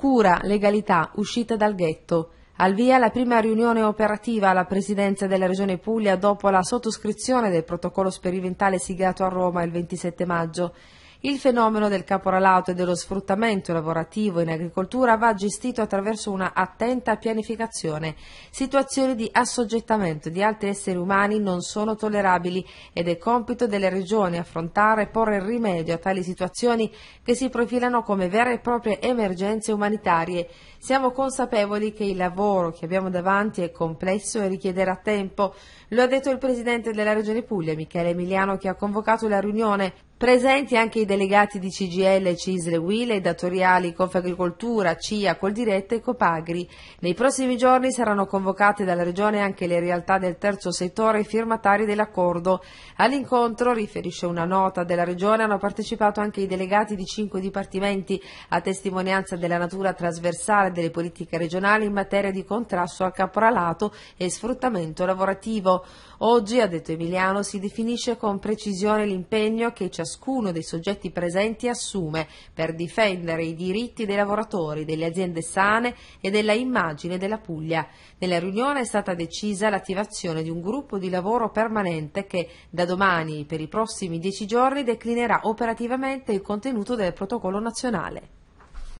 Cura, legalità, uscita dal ghetto. Al via la prima riunione operativa alla presidenza della Regione Puglia dopo la sottoscrizione del protocollo sperimentale siglato a Roma il 27 maggio. Il fenomeno del caporalato e dello sfruttamento lavorativo in agricoltura va gestito attraverso una attenta pianificazione. Situazioni di assoggettamento di altri esseri umani non sono tollerabili ed è compito delle regioni affrontare e porre rimedio a tali situazioni che si profilano come vere e proprie emergenze umanitarie. Siamo consapevoli che il lavoro che abbiamo davanti è complesso e richiederà tempo. Lo ha detto il Presidente della Regione Puglia, Michele Emiliano, che ha convocato la riunione Presenti anche i delegati di CGL, Cisle, Wile, datoriali, Confagricoltura, CIA, Coldiretta e Copagri. Nei prossimi giorni saranno convocate dalla Regione anche le realtà del terzo settore firmatari dell'accordo. All'incontro, riferisce una nota della Regione, hanno partecipato anche i delegati di cinque dipartimenti a testimonianza della natura trasversale delle politiche regionali in materia di contrasto al caporalato e sfruttamento lavorativo. Oggi, ha detto Emiliano, si definisce con precisione l'impegno che ciascuno ciascuno dei soggetti presenti assume per difendere i diritti dei lavoratori, delle aziende sane e della immagine della Puglia. Nella riunione è stata decisa l'attivazione di un gruppo di lavoro permanente che da domani per i prossimi dieci giorni declinerà operativamente il contenuto del protocollo nazionale.